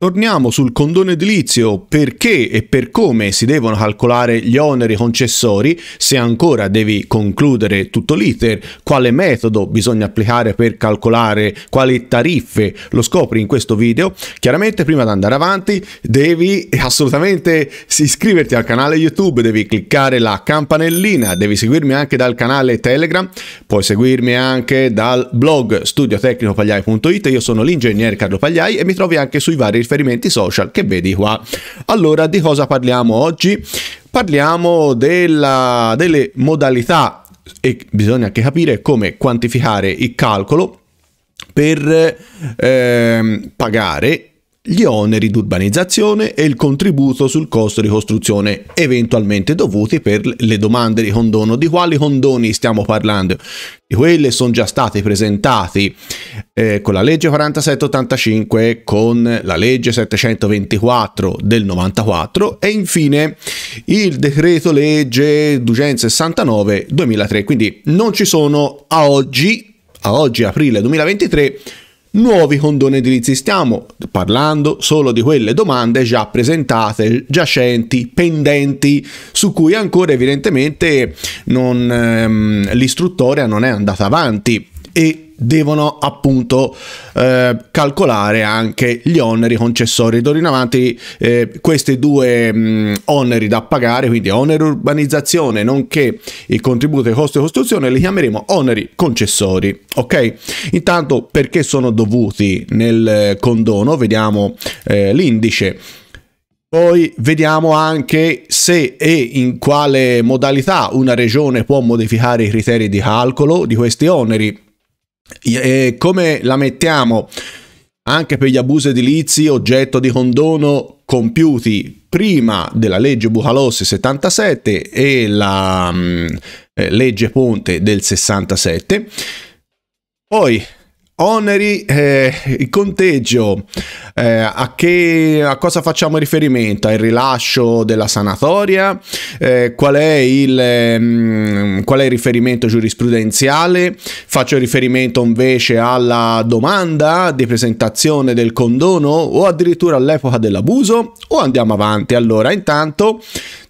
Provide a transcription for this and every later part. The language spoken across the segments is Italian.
Torniamo sul condono edilizio, perché e per come si devono calcolare gli oneri concessori, se ancora devi concludere tutto l'iter, quale metodo bisogna applicare per calcolare quali tariffe, lo scopri in questo video. Chiaramente prima di andare avanti devi assolutamente iscriverti al canale YouTube, devi cliccare la campanellina, devi seguirmi anche dal canale Telegram, puoi seguirmi anche dal blog studiotecnicopagliai.it, io sono l'ingegnere Carlo Pagliai e mi trovi anche sui vari riferimenti social che vedi qua. Allora, di cosa parliamo oggi? Parliamo della, delle modalità e bisogna anche capire come quantificare il calcolo per eh, pagare gli oneri d'urbanizzazione e il contributo sul costo di costruzione eventualmente dovuti per le domande di condono. Di quali condoni stiamo parlando? Di quelle sono già stati presentati eh, con la legge 4785, con la legge 724 del 94 e infine il decreto legge 269 2003. Quindi non ci sono a oggi, a oggi aprile 2023, nuovi condoni edilizi. Stiamo parlando solo di quelle domande già presentate, giacenti, pendenti, su cui ancora evidentemente non, ehm, l'istruttoria non è andata avanti e devono appunto eh, calcolare anche gli oneri concessori. D'ora in avanti eh, questi due mh, mm, oneri da pagare, quindi oneri urbanizzazione nonché il contributo ai costi di costruzione, li chiameremo oneri concessori. Ok? Intanto perché sono dovuti nel eh, condono? Vediamo eh, l'indice. Poi vediamo anche se e in quale modalità una regione può modificare i criteri di calcolo di questi oneri e come la mettiamo? Anche per gli abusi edilizi oggetto di condono compiuti prima della legge Bucalossi 77 e la mh, mm, eh, legge Ponte del 67. Poi Oneri, eh, il conteggio, eh, a, che, a, cosa facciamo riferimento? Al rilascio della sanatoria? Eh, qual, è il, mh, ehm, qual, è il, riferimento giurisprudenziale? Faccio riferimento invece alla domanda di presentazione del condono o addirittura all'epoca dell'abuso? O andiamo avanti? Allora, intanto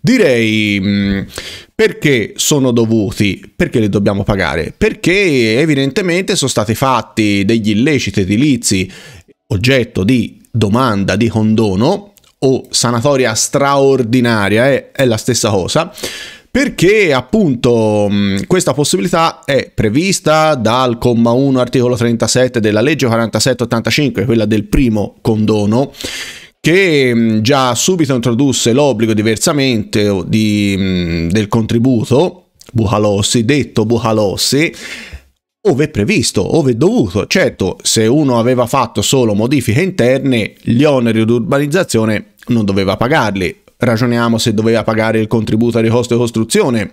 direi... Mh, mm, perché sono dovuti? Perché li dobbiamo pagare? Perché evidentemente sono stati fatti degli illeciti edilizi oggetto di domanda di condono o sanatoria straordinaria, è, eh, è la stessa cosa perché appunto questa possibilità è prevista dal comma 1 articolo 37 della legge 4785, quella del primo condono, che mm, già subito introdusse l'obbligo diversamente di, mm, del contributo, Buhalossi, detto Buhalossi, ove previsto, ove dovuto. Certo, se uno aveva fatto solo modifiche interne, gli oneri d'urbanizzazione non doveva pagarli. Ragioniamo se doveva pagare il contributo a ricosto di costruzione,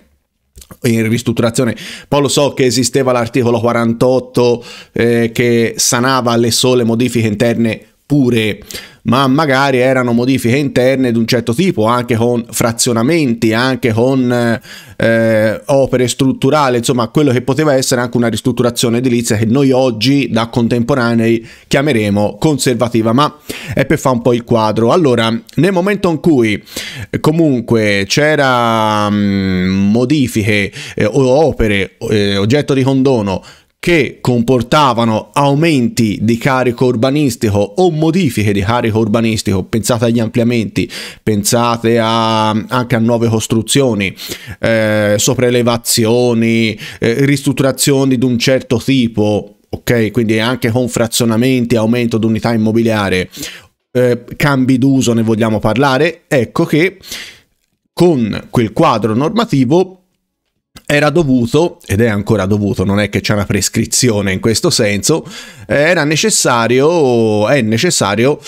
in ristrutturazione. Poi lo so che esisteva l'articolo 48 eh, che sanava le sole modifiche interne pure ma magari erano modifiche interne di un certo tipo, anche con frazionamenti, anche con eh, eh, opere strutturali, insomma quello che poteva essere anche una ristrutturazione edilizia che noi oggi da contemporanei chiameremo conservativa, ma è per fare un po' il quadro. Allora, nel momento in cui eh, comunque c'era mh, mm, modifiche eh, o opere, eh, oggetto di condono che comportavano aumenti di carico urbanistico o modifiche di carico urbanistico, pensate agli ampliamenti, pensate a, anche a nuove costruzioni, eh, sopraelevazioni, eh, ristrutturazioni di un certo tipo, ok? Quindi anche con frazionamenti, aumento di unità immobiliare, eh, cambi d'uso ne vogliamo parlare, ecco che con quel quadro normativo era dovuto, ed è ancora dovuto, non è che c'è una prescrizione in questo senso, era necessario, è necessario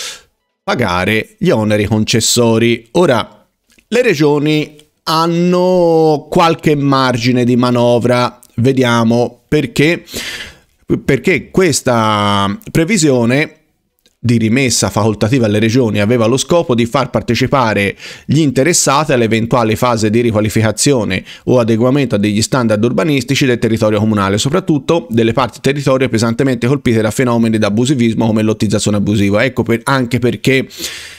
pagare gli oneri concessori. Ora, le regioni hanno qualche margine di manovra, vediamo perché, perché questa previsione di rimessa facoltativa alle regioni aveva lo scopo di far partecipare gli interessati all'eventuale fase di riqualificazione o adeguamento degli standard urbanistici del territorio comunale, soprattutto delle parti territorio pesantemente colpite da fenomeni di abusivismo come lottizzazione abusiva. Ecco per, anche perché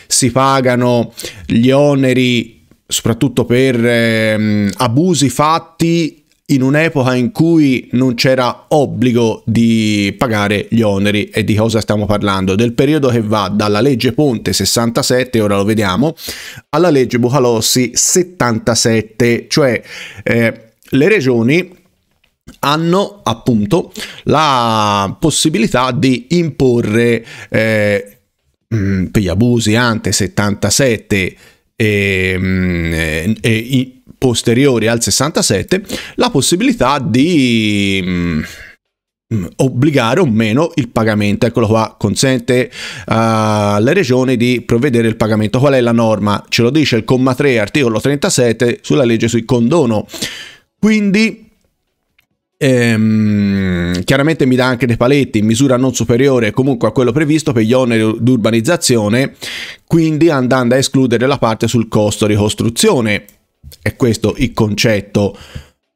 si pagano gli oneri soprattutto per ehm, abusi fatti in un'epoca in cui non c'era obbligo di pagare gli oneri. E di cosa stiamo parlando? Del periodo che va dalla legge Ponte 67, ora lo vediamo, alla legge Bucalossi 77, cioè eh, le regioni hanno appunto la possibilità di imporre eh, mm, per gli abusi ante 77 ehm, eh, e, e, e posteriori al 67 la possibilità di mh, mm, mm, obbligare o meno il pagamento eccolo qua consente uh, alle regioni di provvedere il pagamento qual è la norma ce lo dice il comma 3 articolo 37 sulla legge sui condono quindi Ehm, chiaramente mi dà anche dei paletti in misura non superiore comunque a quello previsto per gli oneri d'urbanizzazione, quindi andando a escludere la parte sul costo di costruzione. È questo il concetto.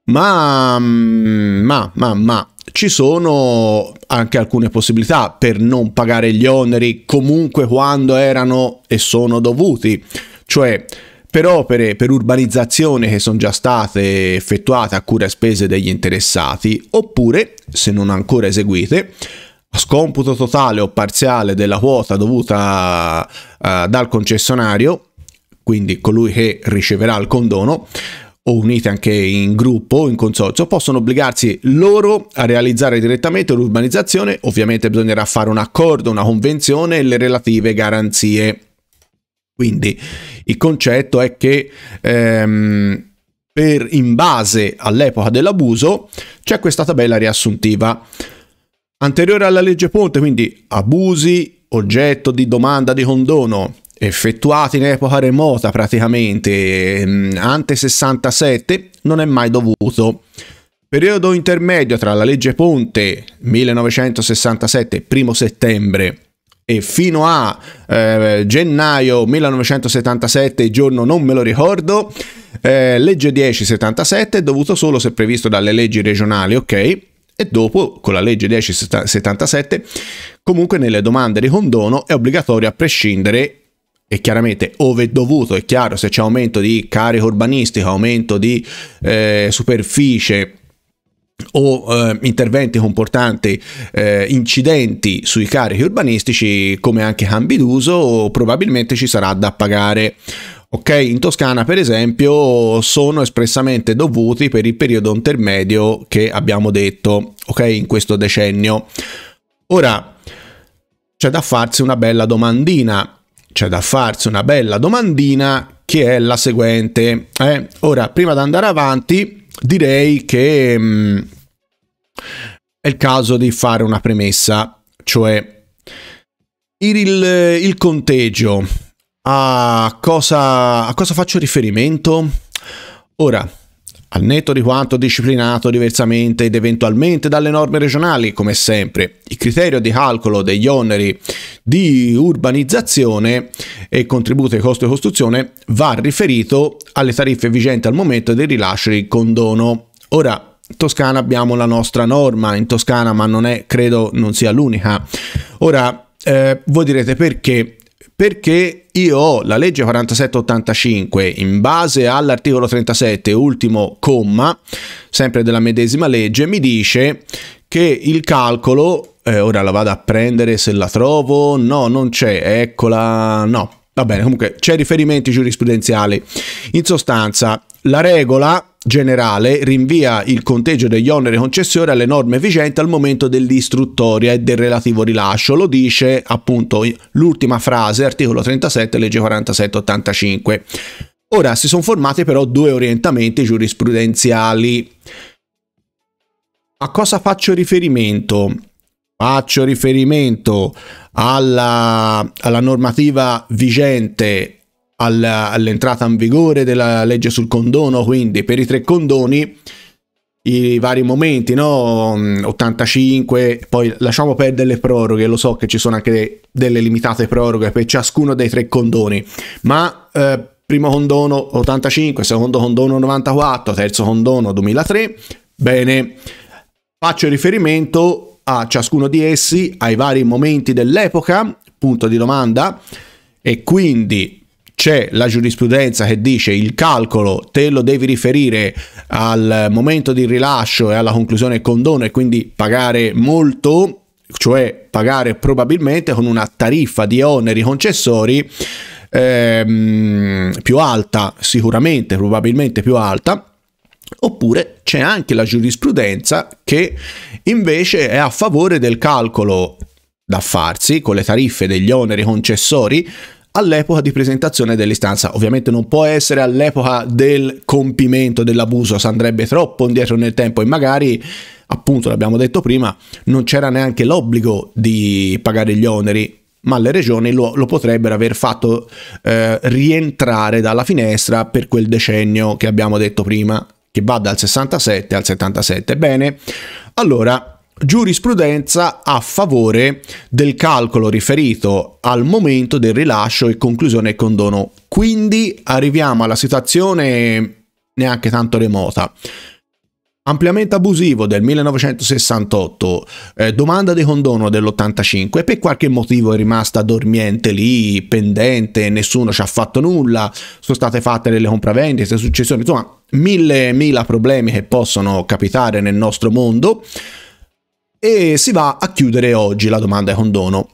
Ma, mm, ma, ma, ma, ci sono anche alcune possibilità per non pagare gli oneri comunque quando erano e sono dovuti. Cioè, per opere, per urbanizzazione che sono già state effettuate a cura e spese degli interessati, oppure, se non ancora eseguite, a scomputo totale o parziale della quota dovuta uh, dal concessionario, quindi colui che riceverà il condono, o unite anche in gruppo o in consorzio, possono obbligarsi loro a realizzare direttamente l'urbanizzazione, ovviamente bisognerà fare un accordo, una convenzione e le relative garanzie. Quindi il concetto è che ehm, per, in base all'epoca dell'abuso c'è questa tabella riassuntiva. Anteriore alla legge Ponte, quindi abusi, oggetto di domanda di condono, effettuati in epoca remota praticamente mm, ante 67 non è mai dovuto. Periodo intermedio tra la legge Ponte 1967, primo settembre, e fino a eh, gennaio 1977, giorno non me lo ricordo, eh, legge 1077 è dovuto solo se previsto dalle leggi regionali, ok? E dopo, con la legge 1077, comunque nelle domande di condono è obbligatorio a prescindere e chiaramente ove dovuto, è chiaro, se c'è aumento di carico urbanistico, aumento di eh, superficie o eh, interventi comportanti eh, incidenti sui carichi urbanistici come anche cambi d'uso probabilmente ci sarà da pagare Ok, in Toscana per esempio sono espressamente dovuti per il periodo intermedio che abbiamo detto, ok, in questo decennio. Ora c'è da farsi una bella domandina c'è da farsi una bella domandina che è la seguente. Eh? Ora, prima di andare avanti, direi che mh, mm, è il caso di fare una premessa, cioè il, il, il conteggio. A cosa, a cosa faccio riferimento? Ora, al netto di quanto disciplinato diversamente ed eventualmente dalle norme regionali, come sempre. Il criterio di calcolo degli oneri di urbanizzazione e contributo ai costi di costruzione va riferito alle tariffe vigenti al momento del rilascio del condono. Ora, in Toscana abbiamo la nostra norma, in Toscana, ma non è, credo non sia l'unica. Ora, eh, voi direte perché perché io ho la legge 4785 in base all'articolo 37 ultimo comma sempre della medesima legge mi dice che il calcolo eh, ora la vado a prendere se la trovo no non c'è eccola no va bene comunque c'è riferimenti giurisprudenziali in sostanza la regola generale rinvia il conteggio degli oneri concessori alle norme vigenti al momento dell'istruttoria e del relativo rilascio, lo dice appunto l'ultima frase, articolo 37, legge 4785. Ora si sono formati però due orientamenti giurisprudenziali. A cosa faccio riferimento? Faccio riferimento alla, alla normativa vigente alla, all'entrata in vigore della legge sul condono, quindi per i tre condoni i vari momenti, no? 85, mm, poi lasciamo perdere le proroghe, lo so che ci sono anche de- delle limitate proroghe per ciascuno dei tre condoni, ma eh, primo condono 85, secondo condono 94, terzo condono 2003, bene, faccio riferimento a ciascuno di essi, ai vari momenti dell'epoca, punto di domanda, e quindi c'è la giurisprudenza che dice il calcolo te lo devi riferire al momento di rilascio e alla conclusione del condono e quindi pagare molto, cioè pagare probabilmente con una tariffa di oneri concessori ehm, più alta, sicuramente, probabilmente più alta. Oppure c'è anche la giurisprudenza che invece è a favore del calcolo da farsi con le tariffe degli oneri concessori all'epoca di presentazione dell'istanza. Ovviamente non può essere all'epoca del compimento dell'abuso, si andrebbe troppo indietro nel tempo e magari, appunto, l'abbiamo detto prima, non c'era neanche l'obbligo di pagare gli oneri, ma le regioni lo, lo potrebbero aver fatto eh, rientrare dalla finestra per quel decennio che abbiamo detto prima, che va dal 67 al 77. Bene, allora giurisprudenza a favore del calcolo riferito al momento del rilascio e conclusione e condono. Quindi arriviamo alla situazione neanche tanto remota. Ampliamento abusivo del 1968, eh, domanda di condono dell'85 e per qualche motivo è rimasta dormiente lì, pendente, nessuno ci ha fatto nulla, sono state fatte delle compravendite, successioni, insomma mille, mille problemi che possono capitare nel nostro mondo e si va a chiudere oggi la domanda di condono.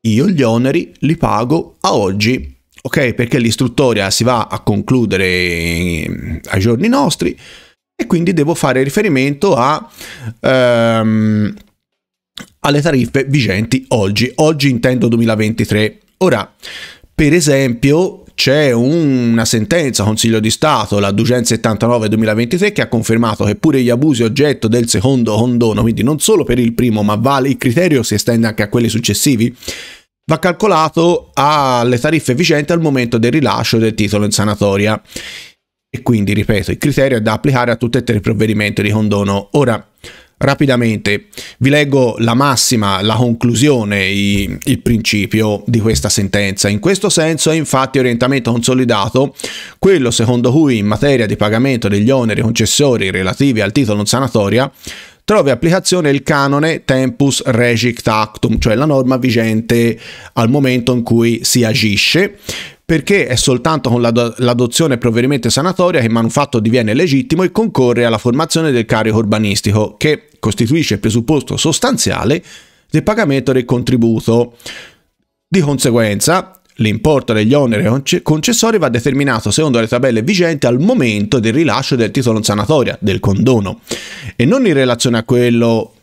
Io gli oneri li pago a oggi, ok? Perché l'istruttoria si va a concludere ehm, ai giorni nostri e quindi devo fare riferimento a, ehm, alle tariffe vigenti oggi. Oggi intendo 2023. Ora, per esempio, c'è una sentenza Consiglio di Stato, la 279-2023, che ha confermato che pure gli abusi oggetto del secondo condono, quindi non solo per il primo, ma vale il criterio si estende anche a quelli successivi, va calcolato alle tariffe vigenti al momento del rilascio del titolo in sanatoria. E quindi, ripeto, il criterio è da applicare a tutti e tre i provvedimenti di condono. Ora, Rapidamente vi leggo la massima, la conclusione, i, il principio di questa sentenza. In questo senso è infatti orientamento consolidato quello secondo cui in materia di pagamento degli oneri concessori relativi al titolo non sanatoria trovi applicazione il canone tempus regit actum, cioè la norma vigente al momento in cui si agisce, perché è soltanto con l'adozione provvedimento sanatoria che il manufatto diviene legittimo e concorre alla formazione del carico urbanistico, che costituisce il presupposto sostanziale del pagamento del contributo. Di conseguenza, l'importo degli oneri concessori va determinato secondo le tabelle vigenti al momento del rilascio del titolo in sanatoria, del condono, e non in relazione a quello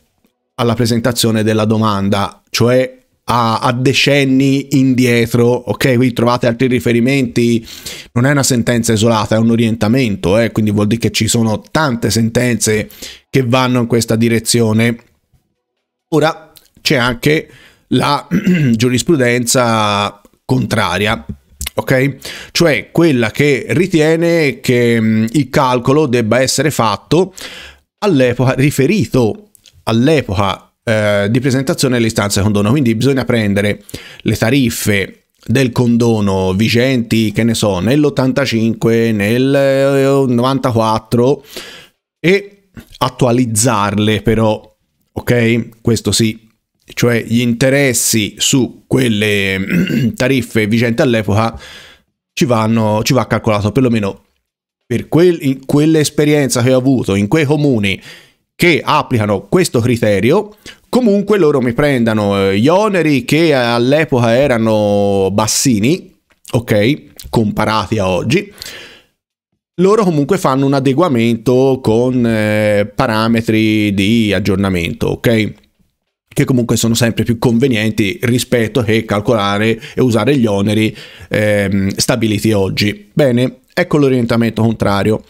alla presentazione della domanda, cioè a, a, decenni indietro, ok? Qui trovate altri riferimenti, non è una sentenza isolata, è un orientamento, eh? quindi vuol dire che ci sono tante sentenze che vanno in questa direzione. Ora c'è anche la giurisprudenza contraria, ok? Cioè quella che ritiene che mm, il calcolo debba essere fatto all'epoca riferito all'epoca eh, di presentazione delle istanze di condono, quindi bisogna prendere le tariffe del condono vigenti, che ne so, nell'85, nel 94 eh, e attualizzarle però, ok? Questo sì, cioè gli interessi su quelle tariffe vigenti all'epoca ci, vanno, ci va calcolato perlomeno per quel, quell'esperienza che ho avuto in quei comuni che applicano questo criterio comunque loro mi prendano eh, gli oneri che all'epoca erano bassini, ok, comparati a oggi, loro comunque fanno un adeguamento con eh, parametri di aggiornamento, ok? Che comunque sono sempre più convenienti rispetto che calcolare e usare gli oneri eh, stabiliti oggi. Bene, ecco l'orientamento contrario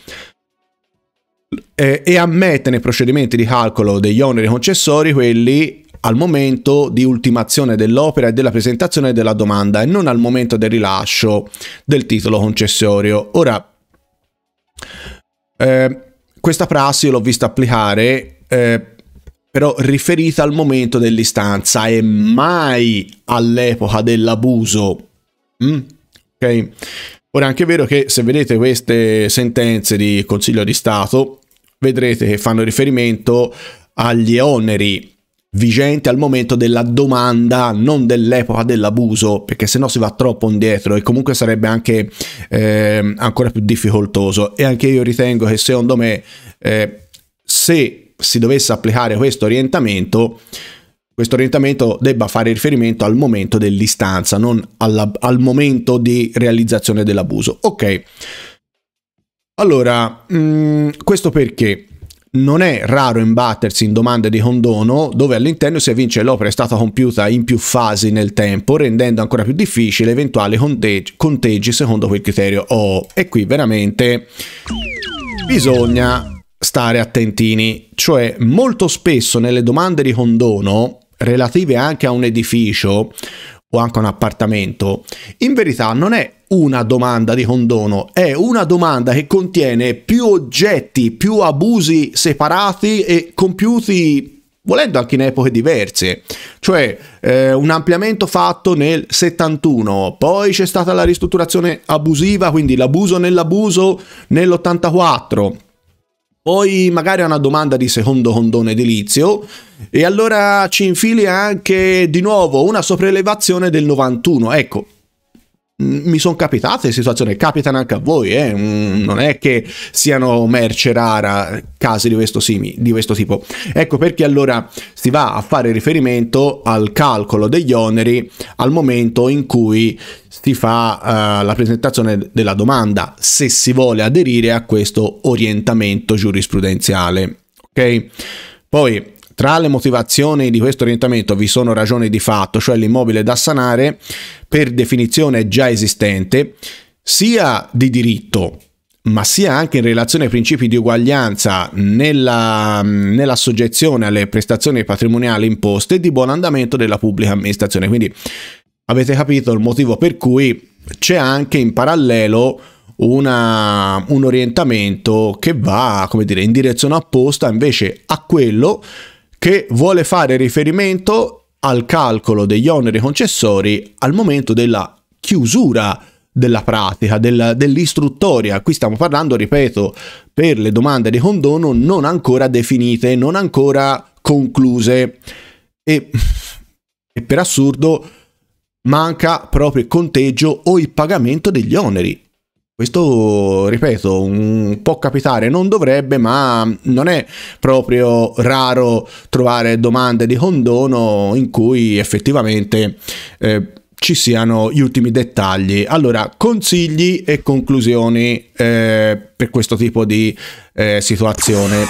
eh, e ammette nei procedimenti di calcolo degli oneri concessori quelli al momento di ultimazione dell'opera e della presentazione della domanda e non al momento del rilascio del titolo concessorio. Ora, eh, questa prassi l'ho vista applicare eh, però riferita al momento dell'istanza e mai all'epoca dell'abuso. Mm? Ok? Ora è anche vero che se vedete queste sentenze di Consiglio di Stato, vedrete che fanno riferimento agli oneri vigenti al momento della domanda, non dell'epoca dell'abuso, perché sennò si va troppo indietro e comunque sarebbe anche eh, ancora più difficoltoso. E anche io ritengo che secondo me eh, se si dovesse applicare questo orientamento, questo orientamento debba fare riferimento al momento dell'istanza, non alla, al momento di realizzazione dell'abuso. Ok. Allora, mh, mm, questo perché non è raro imbattersi in domande di condono dove all'interno si evince che l'opera è stata compiuta in più fasi nel tempo, rendendo ancora più difficile eventuali conteggi, conteggi secondo quel criterio O. Oh, e qui veramente bisogna stare attentini, cioè molto spesso nelle domande di condono relative anche a un edificio o anche un appartamento, in verità non è una domanda di condono, è una domanda che contiene più oggetti, più abusi separati e compiuti volendo anche in epoche diverse, cioè eh, un ampliamento fatto nel 71, poi c'è stata la ristrutturazione abusiva, quindi l'abuso nell'abuso nell'84 poi magari è una domanda di secondo condone edilizio e allora ci infili anche di nuovo una sopraelevazione del 91. Ecco, mi sono capitate situazioni, capitano anche a voi, eh? Mm, non è che siano merce rara casi di questo, simi, di questo tipo. Ecco perché allora si va a fare riferimento al calcolo degli oneri al momento in cui si fa uh, la presentazione della domanda, se si vuole aderire a questo orientamento giurisprudenziale. Ok? Poi tra le motivazioni di questo orientamento vi sono ragioni di fatto, cioè l'immobile da sanare per definizione già esistente, sia di diritto, ma sia anche in relazione ai principi di uguaglianza nella, nella soggezione alle prestazioni patrimoniali imposte e di buon andamento della pubblica amministrazione. Quindi avete capito il motivo per cui c'è anche in parallelo una, un orientamento che va, come dire, in direzione opposta invece a quello che che vuole fare riferimento al calcolo degli oneri concessori al momento della chiusura della pratica, dell'istruttoria. Qui stiamo parlando, ripeto, per le domande di condono non ancora definite, non ancora concluse. E, e per assurdo manca proprio il conteggio o il pagamento degli oneri. Questo, ripeto, un, può capitare, non dovrebbe, ma non è proprio raro trovare domande di condono in cui effettivamente eh, ci siano gli ultimi dettagli. Allora, consigli e conclusioni eh, per questo tipo di eh, situazione.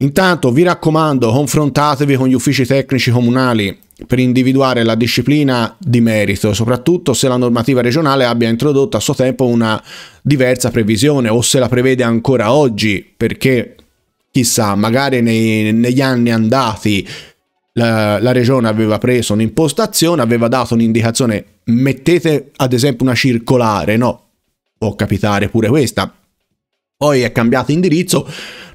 Intanto vi raccomando, confrontatevi con gli uffici tecnici comunali per individuare la disciplina di merito, soprattutto se la normativa regionale abbia introdotto a suo tempo una diversa previsione o se la prevede ancora oggi, perché chissà, magari nei, negli anni andati la, la regione aveva preso un'impostazione, aveva dato un'indicazione, mettete ad esempio una circolare, no? Può capitare pure questa, poi è cambiato indirizzo.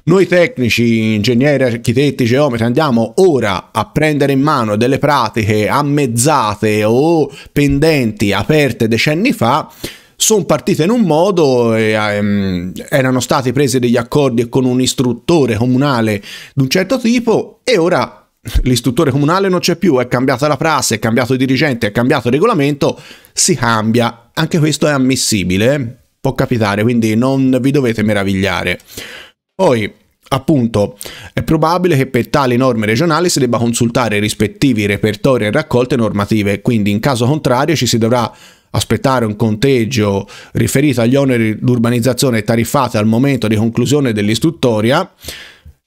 Noi tecnici, ingegneri, architetti, geometri andiamo ora a prendere in mano delle pratiche ammezzate o pendenti aperte decenni fa sono partite in un modo, e, um, erano stati presi degli accordi con un istruttore comunale di un certo tipo e ora l'istruttore comunale non c'è più, è cambiata la prassi, è cambiato il dirigente, è cambiato il regolamento, si cambia. Anche questo è ammissibile. Eh? può capitare, quindi non vi dovete meravigliare. Poi, appunto, è probabile che per tali norme regionali si debba consultare i rispettivi repertori e raccolte normative, quindi in caso contrario ci si dovrà aspettare un conteggio riferito agli oneri d'urbanizzazione tariffati al momento di conclusione dell'istruttoria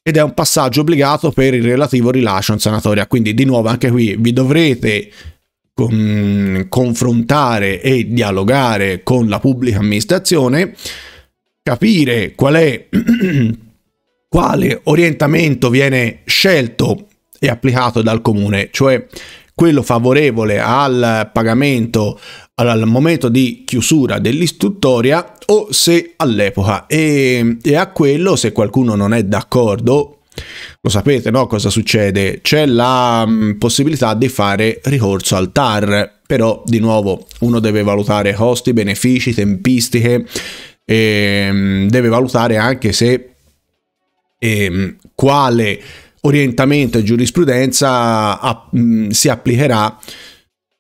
ed è un passaggio obbligato per il relativo rilascio in sanatoria. Quindi di nuovo anche qui vi dovrete con, confrontare e dialogare con la pubblica amministrazione, capire qual è quale orientamento viene scelto e applicato dal comune, cioè quello favorevole al pagamento al momento di chiusura dell'istruttoria o se all'epoca e, e a quello se qualcuno non è d'accordo lo sapete, no? Cosa succede? C'è la mh, mm, possibilità di fare ricorso al TAR, però di nuovo uno deve valutare costi, benefici, tempistiche, e, ehm, mh, deve valutare anche se e, ehm, mh, quale orientamento e giurisprudenza a, mm, si applicherà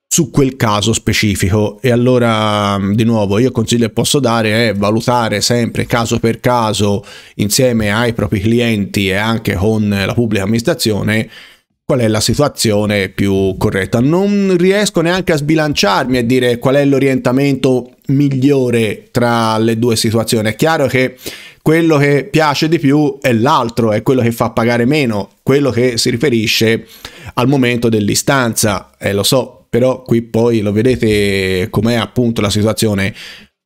su quel caso specifico e allora di nuovo io consiglio che posso dare è eh, valutare sempre caso per caso insieme ai propri clienti e anche con la pubblica amministrazione qual è la situazione più corretta. Non riesco neanche a sbilanciarmi e dire qual è l'orientamento migliore tra le due situazioni. È chiaro che quello che piace di più è l'altro, è quello che fa pagare meno, quello che si riferisce al momento dell'istanza. E eh, lo so, però qui poi lo vedete com'è appunto la situazione.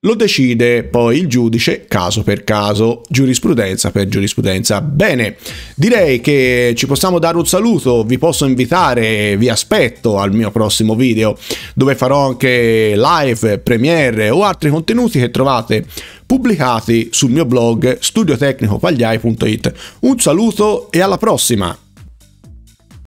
Lo decide poi il giudice caso per caso, giurisprudenza per giurisprudenza. Bene, direi che ci possiamo dare un saluto, vi posso invitare, vi aspetto al mio prossimo video dove farò anche live, premiere o altri contenuti che trovate pubblicati sul mio blog studiotecnicopagliai.it. Un saluto e alla prossima!